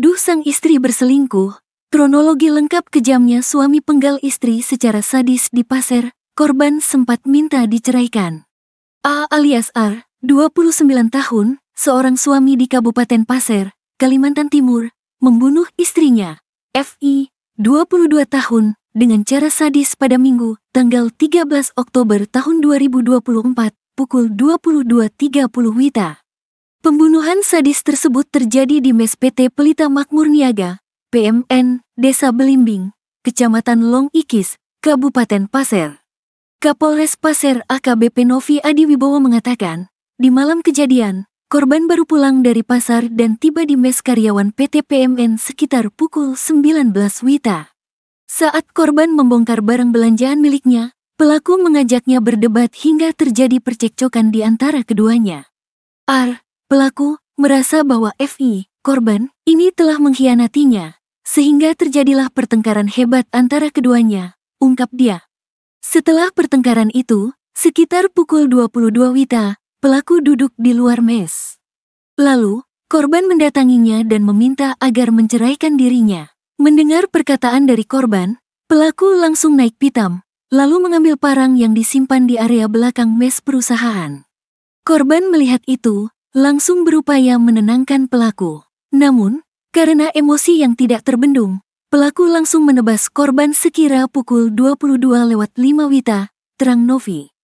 Dituduh sang istri berselingkuh, kronologi lengkap kejamnya suami penggal istri secara sadis di pasir, korban sempat minta diceraikan. A alias R, 29 tahun, seorang suami di Kabupaten Pasir, Kalimantan Timur, membunuh istrinya, FI, 22 tahun, dengan cara sadis pada minggu, tanggal 13 Oktober tahun 2024, pukul 22.30 Wita. Pembunuhan sadis tersebut terjadi di Mes PT Pelita Makmur Niaga, PMN, Desa Belimbing, Kecamatan Long Ikis, Kabupaten Pasir. Kapolres Pasir AKBP Novi Adi Wibowo mengatakan, di malam kejadian, korban baru pulang dari pasar dan tiba di mes karyawan PT PMN sekitar pukul 19 Wita. Saat korban membongkar barang belanjaan miliknya, pelaku mengajaknya berdebat hingga terjadi percekcokan di antara keduanya. R, Pelaku merasa bahwa FI, korban, ini telah mengkhianatinya, sehingga terjadilah pertengkaran hebat antara keduanya, ungkap dia. Setelah pertengkaran itu, sekitar pukul 22 Wita, pelaku duduk di luar mes. Lalu, korban mendatanginya dan meminta agar menceraikan dirinya. Mendengar perkataan dari korban, pelaku langsung naik pitam, lalu mengambil parang yang disimpan di area belakang mes perusahaan. Korban melihat itu langsung berupaya menenangkan pelaku. Namun, karena emosi yang tidak terbendung, pelaku langsung menebas korban sekira pukul 22 lewat 5 Wita, terang Novi.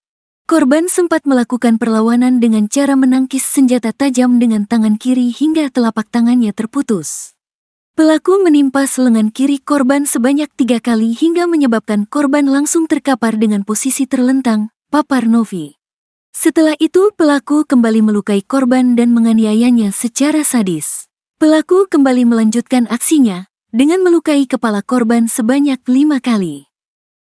Korban sempat melakukan perlawanan dengan cara menangkis senjata tajam dengan tangan kiri hingga telapak tangannya terputus. Pelaku menimpa lengan kiri korban sebanyak tiga kali hingga menyebabkan korban langsung terkapar dengan posisi terlentang, papar Novi. Setelah itu pelaku kembali melukai korban dan menganiayanya secara sadis. Pelaku kembali melanjutkan aksinya dengan melukai kepala korban sebanyak lima kali.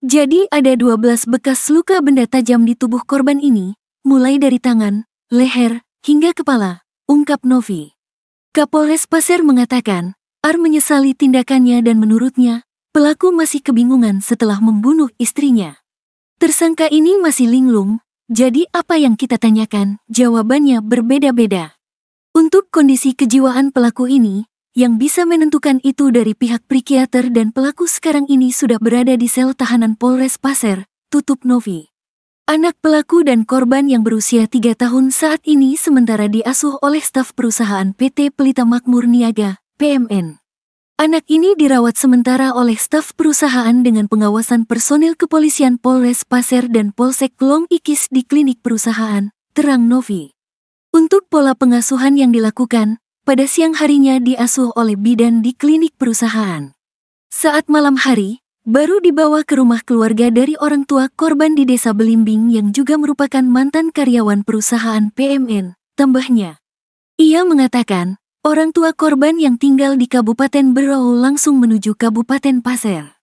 Jadi ada 12 bekas luka benda tajam di tubuh korban ini, mulai dari tangan, leher, hingga kepala, ungkap Novi. Kapolres Pasir mengatakan, Ar menyesali tindakannya dan menurutnya, pelaku masih kebingungan setelah membunuh istrinya. Tersangka ini masih linglung, jadi apa yang kita tanyakan, jawabannya berbeda-beda. Untuk kondisi kejiwaan pelaku ini, yang bisa menentukan itu dari pihak psikiater dan pelaku sekarang ini sudah berada di sel tahanan Polres Pasir, tutup Novi. Anak pelaku dan korban yang berusia 3 tahun saat ini sementara diasuh oleh staf perusahaan PT Pelita Makmur Niaga, PMN. Anak ini dirawat sementara oleh staf perusahaan dengan pengawasan personil kepolisian Polres Pasir dan Polsek Long Ikis di klinik perusahaan, terang Novi. Untuk pola pengasuhan yang dilakukan, pada siang harinya diasuh oleh bidan di klinik perusahaan. Saat malam hari, baru dibawa ke rumah keluarga dari orang tua korban di desa Belimbing yang juga merupakan mantan karyawan perusahaan PMN, tambahnya. Ia mengatakan, Orang tua korban yang tinggal di Kabupaten Berau langsung menuju Kabupaten Pasir.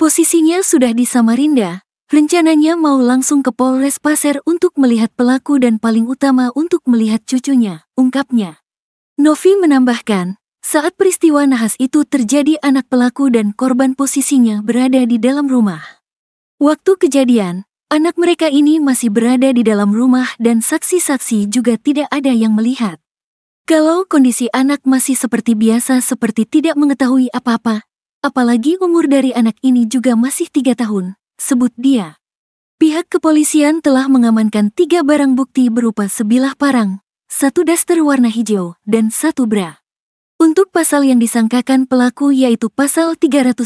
Posisinya sudah di Samarinda, rencananya mau langsung ke Polres Pasir untuk melihat pelaku dan paling utama untuk melihat cucunya, ungkapnya. Novi menambahkan, saat peristiwa nahas itu terjadi anak pelaku dan korban posisinya berada di dalam rumah. Waktu kejadian, anak mereka ini masih berada di dalam rumah dan saksi-saksi juga tidak ada yang melihat. Kalau kondisi anak masih seperti biasa seperti tidak mengetahui apa-apa, apalagi umur dari anak ini juga masih tiga tahun, sebut dia. Pihak kepolisian telah mengamankan tiga barang bukti berupa sebilah parang, satu daster warna hijau, dan satu bra. Untuk pasal yang disangkakan pelaku yaitu pasal 338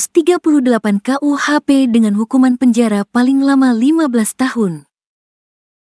KUHP dengan hukuman penjara paling lama 15 tahun.